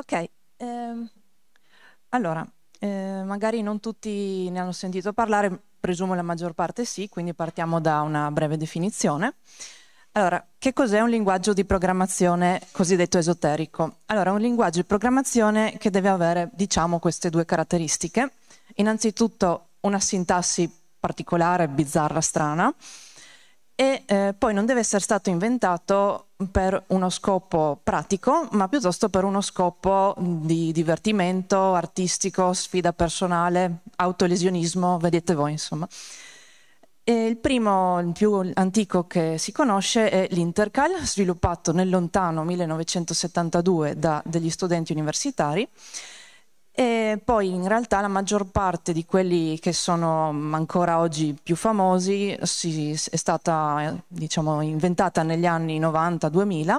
Ok, ehm, allora, eh, magari non tutti ne hanno sentito parlare, presumo la maggior parte sì, quindi partiamo da una breve definizione. Allora, che cos'è un linguaggio di programmazione cosiddetto esoterico? Allora, un linguaggio di programmazione che deve avere, diciamo, queste due caratteristiche. Innanzitutto una sintassi particolare, bizzarra, strana, e eh, poi non deve essere stato inventato per uno scopo pratico, ma piuttosto per uno scopo mm, di divertimento, artistico, sfida personale, autolesionismo, vedete voi insomma. E il primo, il più antico che si conosce è l'Intercal, sviluppato nel lontano 1972 da degli studenti universitari e poi in realtà la maggior parte di quelli che sono ancora oggi più famosi si, è stata diciamo, inventata negli anni 90-2000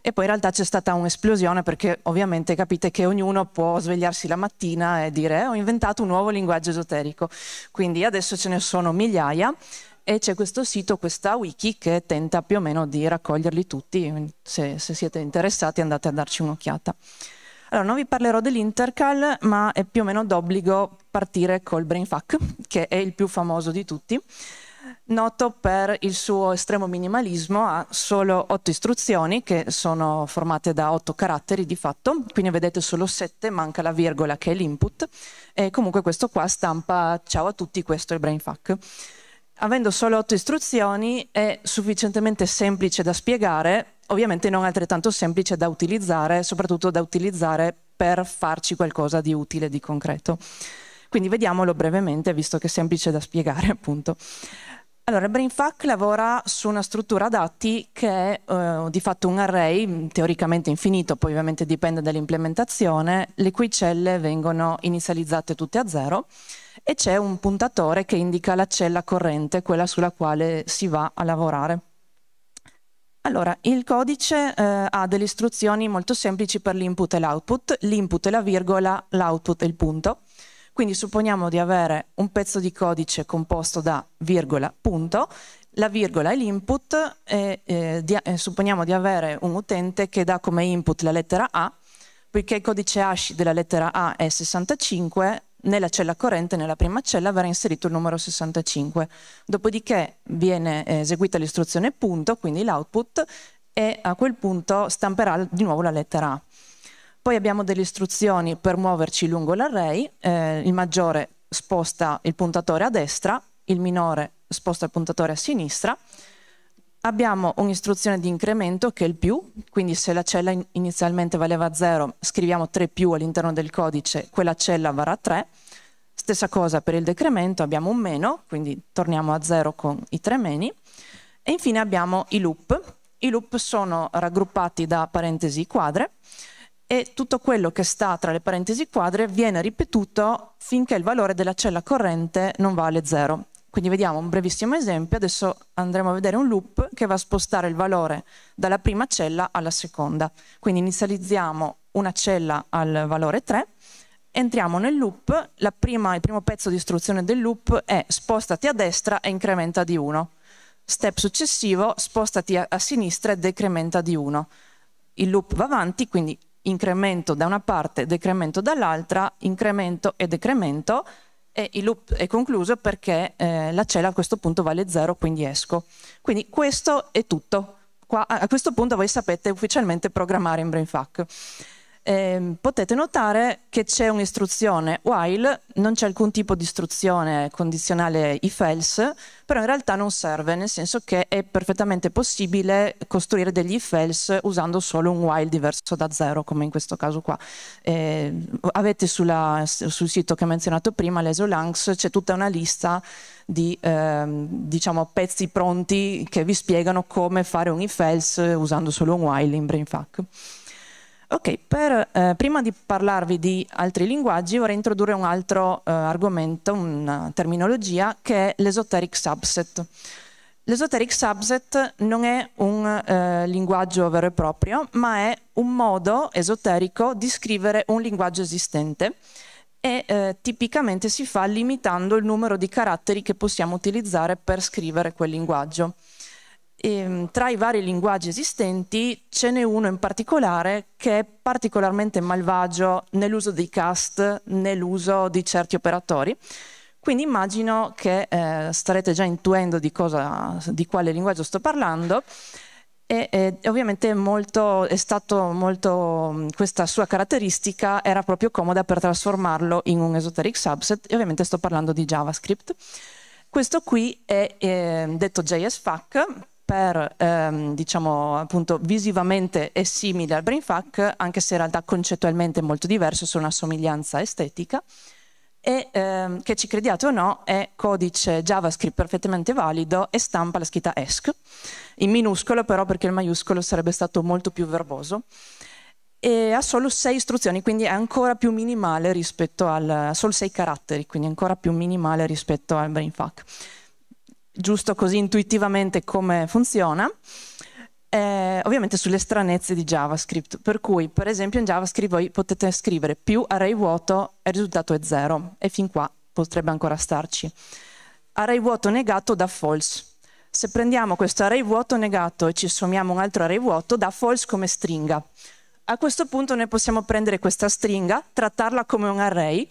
e poi in realtà c'è stata un'esplosione perché ovviamente capite che ognuno può svegliarsi la mattina e dire eh, ho inventato un nuovo linguaggio esoterico. Quindi adesso ce ne sono migliaia e c'è questo sito, questa wiki che tenta più o meno di raccoglierli tutti. Se, se siete interessati andate a darci un'occhiata. Allora, non vi parlerò dell'Intercal, ma è più o meno d'obbligo partire col BrainFuck, che è il più famoso di tutti, noto per il suo estremo minimalismo, ha solo otto istruzioni, che sono formate da otto caratteri di fatto, qui ne vedete solo sette, manca la virgola che è l'input, e comunque questo qua stampa ciao a tutti, questo è il BrainFuck avendo solo otto istruzioni, è sufficientemente semplice da spiegare ovviamente non altrettanto semplice da utilizzare, soprattutto da utilizzare per farci qualcosa di utile, di concreto. Quindi vediamolo brevemente, visto che è semplice da spiegare appunto. Allora, BrainFuck lavora su una struttura dati che è eh, di fatto un array mm, teoricamente infinito, poi ovviamente dipende dall'implementazione, le cui celle vengono inizializzate tutte a zero e c'è un puntatore che indica la cella corrente, quella sulla quale si va a lavorare. Allora, il codice eh, ha delle istruzioni molto semplici per l'input e l'output. L'input è la virgola, l'output è il punto. Quindi supponiamo di avere un pezzo di codice composto da virgola, punto, la virgola è l'input e eh, di, eh, supponiamo di avere un utente che dà come input la lettera A, poiché il codice hash della lettera A è 65, nella cella corrente, nella prima cella, verrà inserito il numero 65. Dopodiché viene eh, eseguita l'istruzione punto, quindi l'output, e a quel punto stamperà di nuovo la lettera A. Poi abbiamo delle istruzioni per muoverci lungo l'array, eh, il maggiore sposta il puntatore a destra, il minore sposta il puntatore a sinistra, abbiamo un'istruzione di incremento che è il più, quindi se la cella inizialmente valeva 0, scriviamo 3 più all'interno del codice, quella cella varrà 3. Stessa cosa per il decremento, abbiamo un meno, quindi torniamo a 0 con i tre meni. E infine abbiamo i loop. I loop sono raggruppati da parentesi quadre e tutto quello che sta tra le parentesi quadre viene ripetuto finché il valore della cella corrente non vale 0. Quindi vediamo un brevissimo esempio, adesso andremo a vedere un loop che va a spostare il valore dalla prima cella alla seconda. Quindi inizializziamo una cella al valore 3, entriamo nel loop, prima, il primo pezzo di istruzione del loop è spostati a destra e incrementa di 1. Step successivo, spostati a, a sinistra e decrementa di 1. Il loop va avanti, quindi incremento da una parte, decremento dall'altra, incremento e decremento, e il loop è concluso perché eh, la cella a questo punto vale 0, quindi esco. Quindi questo è tutto. Qua, a questo punto voi sapete ufficialmente programmare in BrainFuck eh, potete notare che c'è un'istruzione while, non c'è alcun tipo di istruzione condizionale if else, però in realtà non serve, nel senso che è perfettamente possibile costruire degli if else usando solo un while diverso da zero, come in questo caso qua. Eh, avete sulla, sul sito che ho menzionato prima, l'ESOLANX, c'è tutta una lista di eh, diciamo, pezzi pronti che vi spiegano come fare un if else usando solo un while in BrainFuck. Ok, per, eh, prima di parlarvi di altri linguaggi vorrei introdurre un altro eh, argomento, una terminologia che è l'esoteric subset. L'esoteric subset non è un eh, linguaggio vero e proprio, ma è un modo esoterico di scrivere un linguaggio esistente e eh, tipicamente si fa limitando il numero di caratteri che possiamo utilizzare per scrivere quel linguaggio. E, ehm, tra i vari linguaggi esistenti ce n'è uno in particolare che è particolarmente malvagio nell'uso dei cast, nell'uso di certi operatori. Quindi immagino che eh, starete già intuendo di, cosa, di, quale linguaggio sto parlando. E, e ovviamente molto, molto, mm, questa sua caratteristica era proprio comoda per trasformarlo in un esoteric subset e ovviamente sto parlando di JavaScript. Questo qui è eh, detto JSFAC, per ehm, diciamo appunto visivamente è simile al brain fuck anche se in realtà concettualmente è molto diverso su una somiglianza estetica e ehm, che ci crediate o no è codice JavaScript perfettamente valido e stampa la scritta ESC in minuscolo però perché il maiuscolo sarebbe stato molto più verboso e ha solo sei istruzioni quindi è ancora più minimale rispetto al solo sei caratteri quindi ancora più minimale rispetto al brain fuck giusto così intuitivamente come funziona, eh, ovviamente sulle stranezze di JavaScript, per cui per esempio in JavaScript voi potete scrivere più array vuoto e il risultato è 0 e fin qua potrebbe ancora starci. Array vuoto negato da false. Se prendiamo questo array vuoto negato e ci sommiamo un altro array vuoto, da false come stringa a questo punto noi possiamo prendere questa stringa, trattarla come un array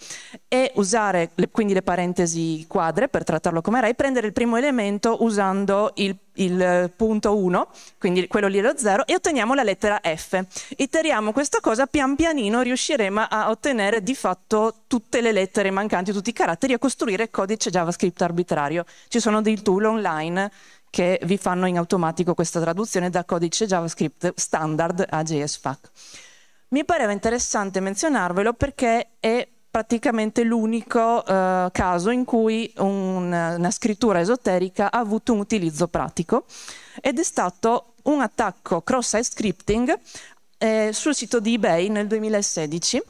e usare le, quindi le parentesi quadre per trattarlo come array, prendere il primo elemento usando il, il eh, punto 1, quindi quello lì è lo 0, e otteniamo la lettera F. Iteriamo questa cosa, pian pianino riusciremo a ottenere di fatto tutte le lettere mancanti, tutti i caratteri, e costruire codice JavaScript arbitrario. Ci sono dei tool online che vi fanno in automatico questa traduzione da codice JavaScript standard a JSFAC. Mi pareva interessante menzionarvelo perché è praticamente l'unico eh, caso in cui un, una scrittura esoterica ha avuto un utilizzo pratico ed è stato un attacco cross-site scripting eh, sul sito di eBay nel 2016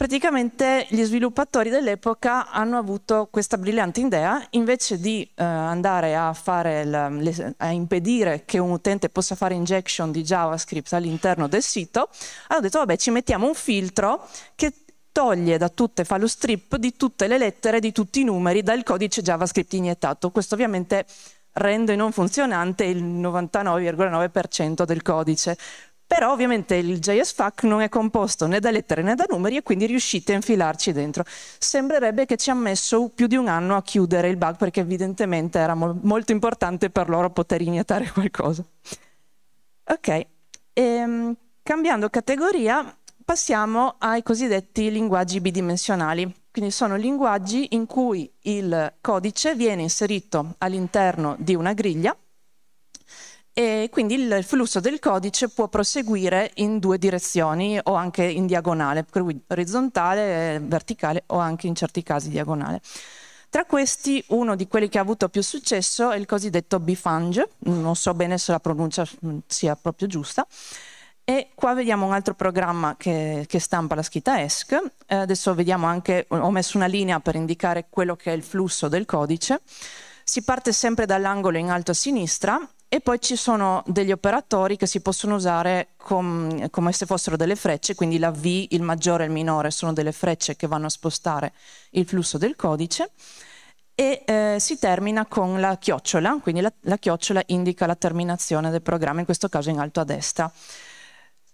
praticamente gli sviluppatori dell'epoca hanno avuto questa brillante idea, invece di eh, andare a, il, le, a, impedire che un utente possa fare injection di JavaScript all'interno del sito, hanno detto vabbè ci mettiamo un filtro che toglie da tutte, fa lo strip di tutte le lettere, di tutti i numeri dal codice JavaScript iniettato. Questo ovviamente rende non funzionante il 99,9% del codice. Però ovviamente il JSFAC non è composto né da lettere né da numeri e quindi riuscite a infilarci dentro. Sembrerebbe che ci ha messo più di un anno a chiudere il bug perché evidentemente era mo molto importante per loro poter iniettare qualcosa. Ok, ehm, cambiando categoria passiamo ai cosiddetti linguaggi bidimensionali. Quindi sono linguaggi in cui il codice viene inserito all'interno di una griglia e quindi il flusso del codice può proseguire in due direzioni o anche in diagonale, orizzontale, verticale o anche in certi casi diagonale. Tra questi, uno di quelli che ha avuto più successo è il cosiddetto bifange, non so bene se la pronuncia mm, sia proprio giusta, e qua vediamo un altro programma che, che stampa la scritta ESC. Eh, adesso vediamo anche, ho messo una linea per indicare quello che è il flusso del codice. Si parte sempre dall'angolo in alto a sinistra e poi ci sono degli operatori che si possono usare com come se fossero delle frecce, quindi la V, il maggiore e il minore sono delle frecce che vanno a spostare il flusso del codice e eh, si termina con la chiocciola, quindi la, la, chiocciola indica la terminazione del programma, in questo caso in alto a destra.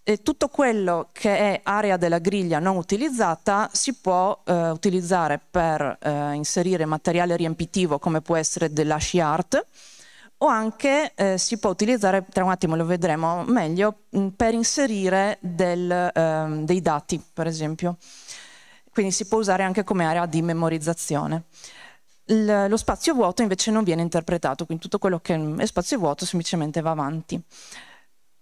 E tutto quello che è area della griglia non utilizzata si può eh, utilizzare per eh, inserire materiale riempitivo come può essere dell'hash art, o anche eh, si può utilizzare, tra un attimo lo vedremo meglio, mm, per inserire del, eh, dei dati, per esempio. Quindi si può usare anche come area di memorizzazione. L lo spazio vuoto invece non viene interpretato, quindi tutto quello che è spazio vuoto semplicemente va avanti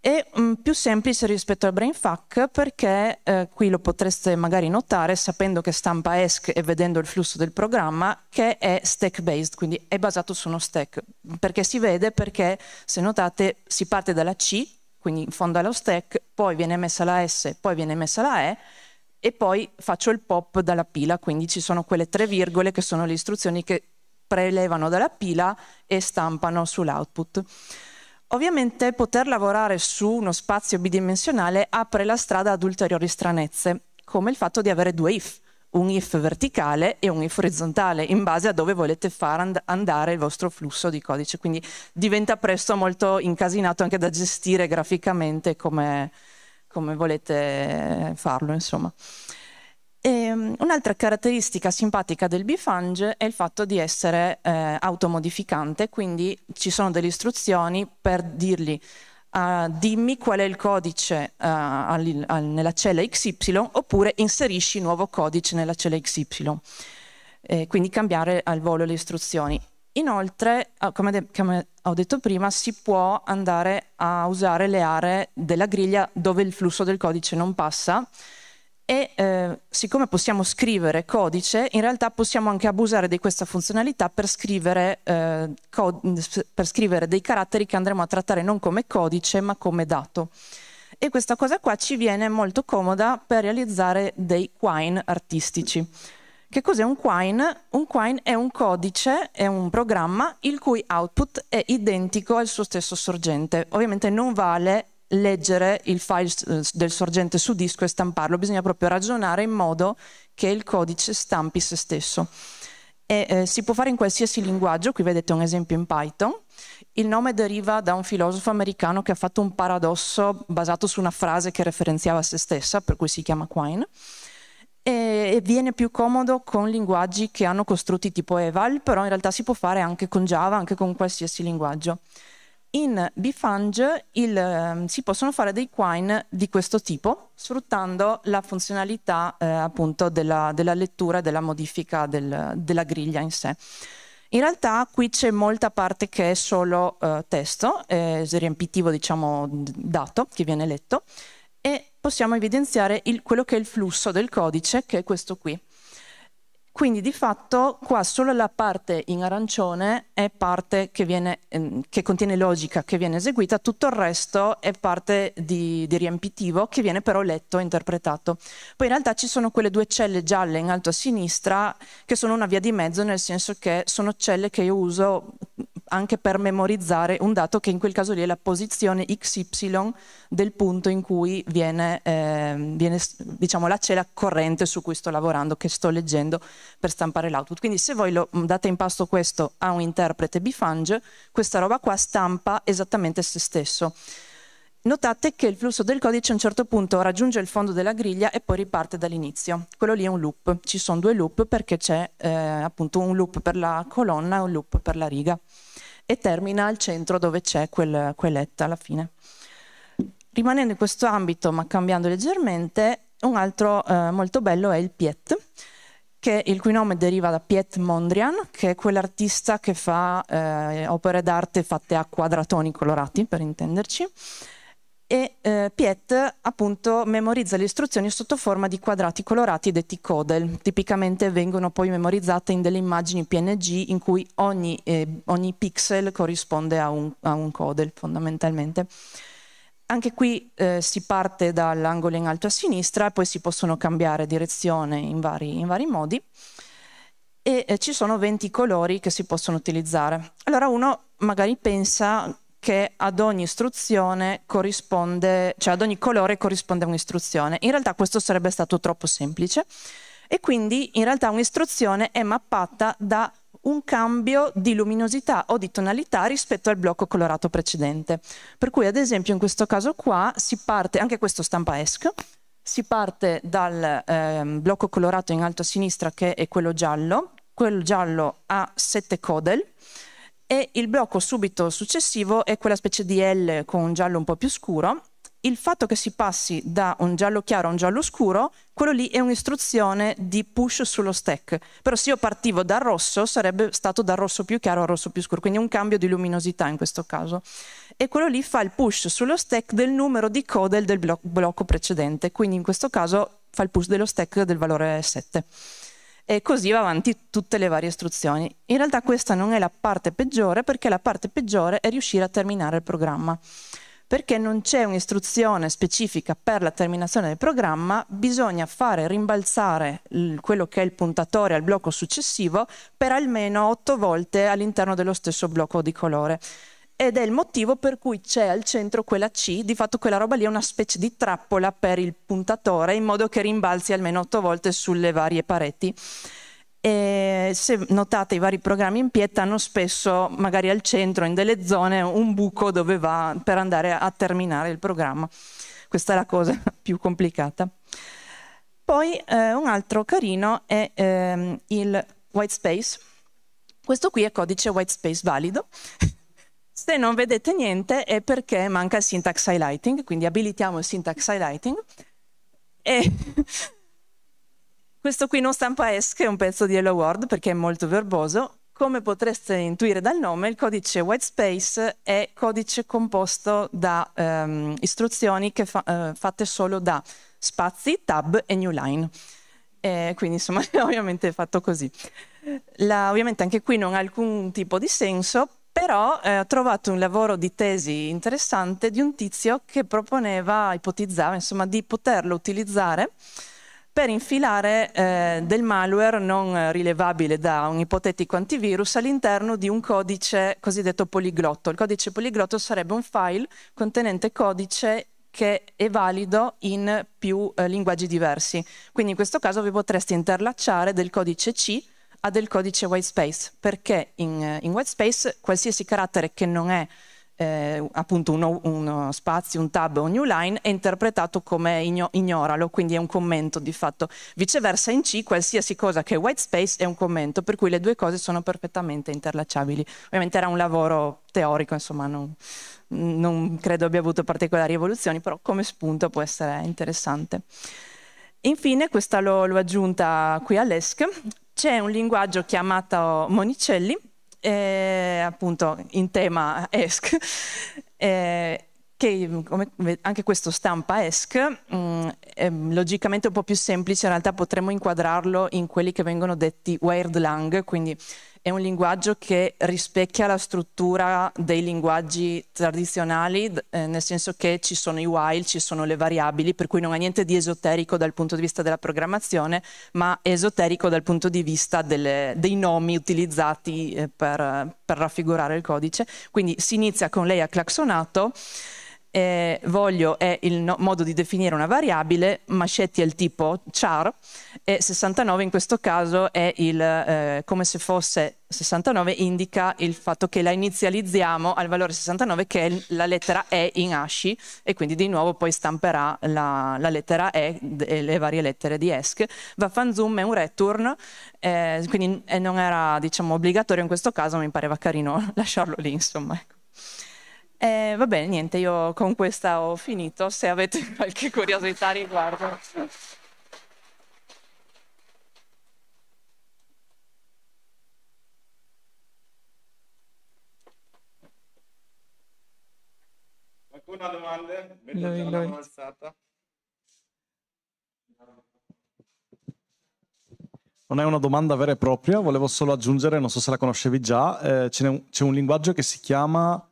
è um, mm, più semplice rispetto al BrainFuck perché eh, qui lo potreste magari notare sapendo che stampa ESC e vedendo il flusso del programma che è stack based, quindi è basato su uno stack. Perché si vede? Perché se notate si parte dalla C, quindi in fondo allo stack, poi viene messa la S, poi viene messa la E e poi faccio il pop dalla pila, quindi ci sono quelle tre virgole che sono le istruzioni che prelevano dalla pila e stampano sull'output. Ovviamente poter lavorare su uno spazio bidimensionale apre la strada ad ulteriori stranezze, come il fatto di avere due if, un if verticale e un if orizzontale, in base a dove volete far and andare il vostro flusso di codice. Quindi diventa presto molto incasinato anche da gestire graficamente come, come volete farlo, insomma. Ehm, un'altra caratteristica simpatica del bifange è il fatto di essere eh, automodificante, quindi ci sono delle istruzioni per dirgli Uh, dimmi qual è il codice uh, al, al, nella cella XY oppure inserisci nuovo codice nella cella XY. Eh, quindi cambiare al volo le istruzioni. Inoltre, uh, come, de- come, ho detto prima, si può andare a usare le aree della griglia dove il flusso del codice non passa e eh, siccome possiamo scrivere codice, in realtà possiamo anche abusare di questa funzionalità per scrivere, eh, per scrivere, dei caratteri che andremo a trattare non come codice ma come dato. E questa cosa qua ci viene molto comoda per realizzare dei quine artistici. Che cos'è un quine? Un quine è un codice, è un programma il cui output è identico al suo stesso sorgente. Ovviamente non vale leggere il file eh, del sorgente su disco e stamparlo, bisogna proprio ragionare in modo che il codice stampi se stesso. E, eh, si può fare in qualsiasi linguaggio, qui vedete un esempio in Python. Il nome deriva da un filosofo americano che ha fatto un paradosso basato su una frase che referenziava se stessa, per cui si chiama Quine. E, e viene più comodo con linguaggi che hanno costrutti tipo Eval, però in realtà si può fare anche con Java, anche con qualsiasi linguaggio in Bifange um, ehm, si possono fare dei quine di questo tipo, sfruttando la funzionalità eh, appunto della, della lettura e della modifica del, della griglia in sé. In realtà qui c'è molta parte che è solo eh, testo, eh, riempitivo diciamo dato, che viene letto, e possiamo evidenziare il, quello che è il flusso del codice, che è questo qui. Quindi di fatto qua solo la parte in arancione è parte che, viene, ehm, che contiene logica che viene eseguita, tutto il resto è parte di, di, riempitivo che viene però letto e interpretato. Poi in realtà ci sono quelle due celle gialle in alto a sinistra che sono una via di mezzo nel senso che sono celle che io uso anche per memorizzare un dato che in quel caso lì è la posizione XY del punto in cui viene, eh, viene diciamo, la cella corrente su cui sto lavorando, che sto leggendo per stampare l'output. Quindi se voi lo, mm, date in pasto questo a un interprete bifange, questa roba qua stampa esattamente se stesso. Notate che il flusso del codice a un certo punto raggiunge il fondo della griglia e poi riparte dall'inizio. Quello lì è un loop. Ci sono due loop perché c'è eh, appunto un loop per la colonna e un loop per la riga e termina al centro dove c'è quel, quell'etta alla fine. Rimanendo in questo ambito ma cambiando leggermente, un altro eh, molto bello è il Piet, che, il cui nome deriva da Piet Mondrian, che è quell'artista che fa eh, opere d'arte fatte a quadratoni colorati, per intenderci, e eh, Piet appunto memorizza le istruzioni sotto forma di quadrati colorati detti codel. Tipicamente vengono poi memorizzate in delle immagini PNG in cui ogni, eh, ogni pixel corrisponde a un, a un, codel fondamentalmente. Anche qui eh, si parte dall'angolo in alto a sinistra e poi si possono cambiare direzione in vari, in vari modi e eh, ci sono 20 colori che si possono utilizzare. Allora uno magari pensa che ad ogni istruzione corrisponde, cioè ad ogni colore corrisponde un'istruzione. In realtà questo sarebbe stato troppo semplice e quindi in realtà un'istruzione è mappata da un cambio di luminosità o di tonalità rispetto al blocco colorato precedente. Per cui ad esempio in questo caso qua si parte, anche questo stampa ESC, si parte dal ehm, blocco colorato in alto a sinistra che è quello giallo, quello giallo ha sette codel, e il blocco subito successivo è quella specie di L con un giallo un po' più scuro. Il fatto che si passi da un giallo chiaro a un giallo scuro, quello lì è un'istruzione di push sullo stack. Però se io partivo dal rosso, sarebbe stato dal rosso più chiaro al rosso più scuro, quindi un cambio di luminosità in questo caso. E quello lì fa il push sullo stack del numero di codel del blocco precedente, quindi in questo caso fa il push dello stack del valore 7 e così va avanti tutte le varie istruzioni. In realtà questa non è la parte peggiore perché la parte peggiore è riuscire a terminare il programma. Perché non c'è un'istruzione specifica per la terminazione del programma, bisogna fare rimbalzare quello che è il puntatore al blocco successivo per almeno otto volte all'interno dello stesso blocco di colore ed è il motivo per cui c'è al centro quella C, di fatto quella roba lì è una specie di trappola per il puntatore in modo che rimbalzi almeno otto volte sulle varie pareti. E se notate i vari programmi in pietra hanno spesso magari al centro in delle zone un buco dove va per andare a terminare il programma. Questa è la cosa più complicata. Poi eh, un altro carino è ehm, il white space. Questo qui è codice white space valido Se non vedete niente è perché manca il syntax highlighting, quindi abilitiamo il syntax highlighting. E questo qui non stampa ESC, è un pezzo di Hello World perché è molto verboso. Come potreste intuire dal nome, il codice whitespace è codice composto da um, istruzioni fa, uh, fatte solo da spazi, tab e new line. Eh, quindi insomma ovviamente è fatto così. La, ovviamente anche qui non ha alcun tipo di senso però eh, ho trovato un lavoro di tesi interessante di un tizio che proponeva, ipotizzava, insomma, di poterlo utilizzare per infilare eh, del malware non rilevabile da un ipotetico antivirus all'interno di un codice cosiddetto poliglotto. Il codice poliglotto sarebbe un file contenente codice che è valido in più eh, linguaggi diversi. Quindi in questo caso vi potreste interlacciare del codice C ha del codice whitespace, perché in, in whitespace qualsiasi carattere che non è eh, appunto uno, uno, spazio, un tab o un new line è interpretato come igno ignoralo, quindi è un commento di fatto. Viceversa in C qualsiasi cosa che è whitespace è un commento, per cui le due cose sono perfettamente interlacciabili. Ovviamente era un lavoro teorico, insomma non, non credo abbia avuto particolari evoluzioni, però come spunto può essere interessante. Infine, questa l'ho aggiunta qui all'ESC, c'è un linguaggio chiamato Monicelli, eh, appunto in tema ESC, eh, che come, anche questo stampa ESC, mh, mm, è logicamente un po' più semplice, in realtà potremmo inquadrarlo in quelli che vengono detti wired lang, quindi è un linguaggio che rispecchia la struttura dei linguaggi tradizionali, eh, nel senso che ci sono i while, ci sono le variabili, per cui non ha niente di esoterico dal punto di vista della programmazione, ma esoterico dal punto di vista delle, dei nomi utilizzati eh, per, per raffigurare il codice. Quindi si inizia con lei a claxonato eh, voglio è il no modo di definire una variabile, mascetti è il tipo char e 69 in questo caso è il, eh, come se fosse 69 indica il fatto che la inizializziamo al valore 69 che è la lettera E in asci, e quindi di nuovo poi stamperà la, la lettera E e le varie lettere di ESC. Vaffanzoom è un return, eh, quindi eh, non era diciamo, obbligatorio in questo caso, mi pareva carino lasciarlo lì insomma. Ecco. Eh, va bene, niente, io con questa ho finito, se avete qualche curiosità riguardo. Alcuna domanda? Vedo già la mano alzata. Non è una domanda vera e propria, volevo solo aggiungere, non so se la conoscevi già, eh, c'è un, un linguaggio che si chiama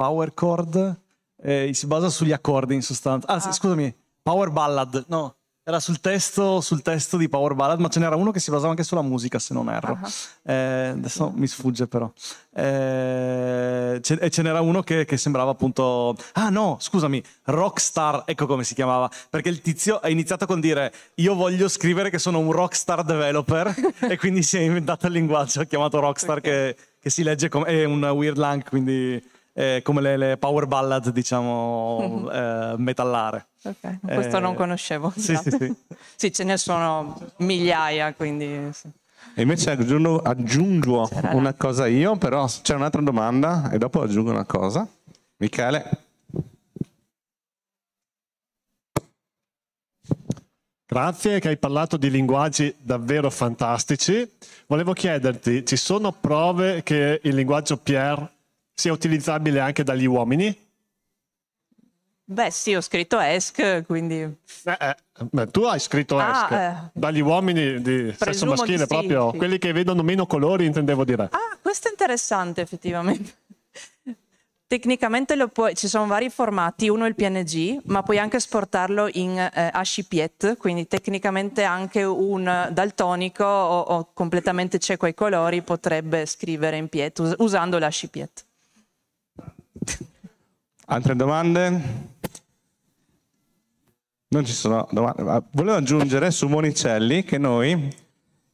Power chord, eh, si basa sugli accordi in sostanza. Ah, ah. scusami, Power Ballad, no, era sul testo, sul testo, di Power Ballad, ma ce n'era uno che si basava anche sulla musica, se non erro. Uh-huh. Eh, adesso mi sfugge però. Eh, ce, e ce n'era uno che, che, sembrava appunto... Ah no, scusami, Rockstar, ecco come si chiamava, perché il tizio ha iniziato con dire io voglio scrivere che sono un Rockstar developer e quindi si è inventato il linguaggio, ha chiamato Rockstar okay. che, che, si legge come... è un weird lang, quindi eh, come le, le, power ballad, diciamo, eh, metallare. Okay. Eh, questo non conoscevo. Sì, sì, sì. sì, ce ne sono migliaia, quindi... Sì. E invece aggiungo, aggiungo una cosa io, però c'è un'altra domanda e dopo aggiungo una cosa. Michele. Grazie che hai parlato di linguaggi davvero fantastici. Volevo chiederti, ci sono prove che il linguaggio Pierre sia utilizzabile anche dagli uomini? Beh, sì, ho scritto ESC, quindi. Eh, eh, beh, tu hai scritto ah, ESC eh. dagli uomini di sesso maschile, di proprio sì, quelli sì. che vedono meno colori, intendevo dire. Ah, questo è interessante, effettivamente. Tecnicamente puoi... ci sono vari formati, uno è il PNG, ma puoi anche esportarlo in eh, HPIET, quindi tecnicamente anche un daltonico o, o completamente cieco ai colori potrebbe scrivere in PIET us- usando l'HPIET. Altre domande? Non ci sono domande. Ah, volevo aggiungere su Monicelli che noi,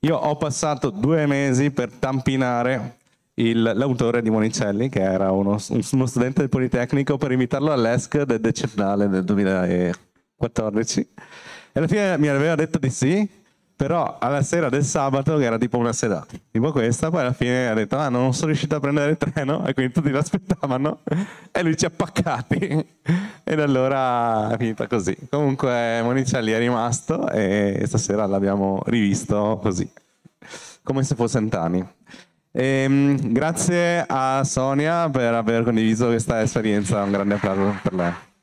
io ho passato due mesi per tampinare il, l'autore di Monicelli, che era uno, uno, studente del Politecnico, per invitarlo all'ESC del decennale del 2014. E alla fine mi aveva detto di sì, però alla sera del sabato, che era tipo una sedata tipo questa, poi alla fine ha detto: Ah, non sono riuscito a prendere il treno, e quindi tutti l'aspettavano, e lui ci ha paccati. Ed allora è finita così. Comunque, Monica lì è rimasto e stasera l'abbiamo rivisto così, come se fosse Antani. E, ehm, grazie a Sonia per aver condiviso questa esperienza. Un grande applauso per lei.